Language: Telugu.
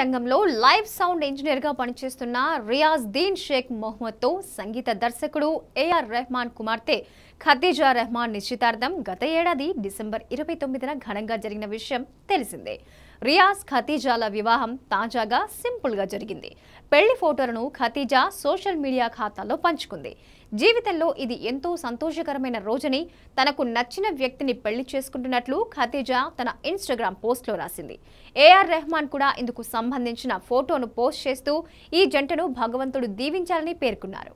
రంగంలో లైవ్ సౌండ్ ఇంజనీర్గా పనిచేస్తున్న రియాజ్ దీన్ షేక్ మొహమ్మద్తో సంగీత దర్శకుడు ఏఆర్ రెహమాన్ కుమార్తె ఖతీజా రెహమాన్ నిశ్చితార్థం గత ఏడాది డిసెంబర్ ఇరవై తొమ్మిదిన ఘనంగా జరిగిన విషయం తెలిసిందే రియాజ్ ఖతీజాల వివాహం తాజాగా సింపుల్గా జరిగింది పెళ్లి ఫోటోలను ఖతీజా సోషల్ మీడియా ఖాతాలో పంచుకుంది జీవితంలో ఇది ఎంతో సంతోషకరమైన రోజుని తనకు నచ్చిన వ్యక్తిని పెళ్లి చేసుకుంటున్నట్లు ఖతీజా తన ఇన్స్టాగ్రామ్ పోస్ట్లో రాసింది ఏఆర్ రెహమాన్ కూడా ఇందుకు సంబంధించిన ఫోటోను పోస్ట్ చేస్తూ ఈ జంటను భగవంతుడు దీవించాలని పేర్కొన్నారు